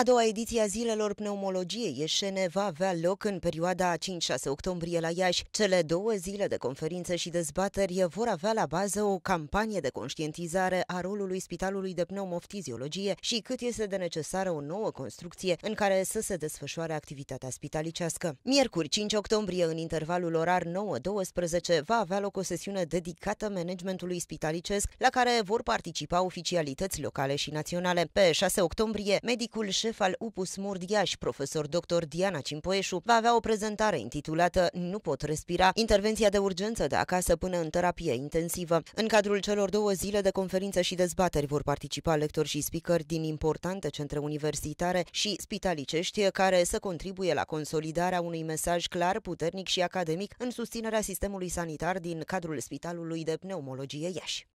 A doua ediție a zilelor pneumologiei Eșene va avea loc în perioada 5-6 octombrie la Iași. Cele două zile de conferință și dezbateri vor avea la bază o campanie de conștientizare a rolului Spitalului de Pneumoftiziologie și cât este de necesară o nouă construcție în care să se desfășoare activitatea spitalicească. Miercuri 5 octombrie, în intervalul orar 9-12, va avea loc o sesiune dedicată managementului spitalicesc, la care vor participa oficialități locale și naționale. Pe 6 octombrie, medicul șef al Upus Murdiaș, profesor dr. Diana Cimpoeșu, va avea o prezentare intitulată Nu pot respira, intervenția de urgență de acasă până în terapie intensivă. În cadrul celor două zile de conferință și dezbateri vor participa lectori și speakeri din importante centre universitare și spitalicești care să contribuie la consolidarea unui mesaj clar, puternic și academic în susținerea sistemului sanitar din cadrul Spitalului de Pneumologie Iași.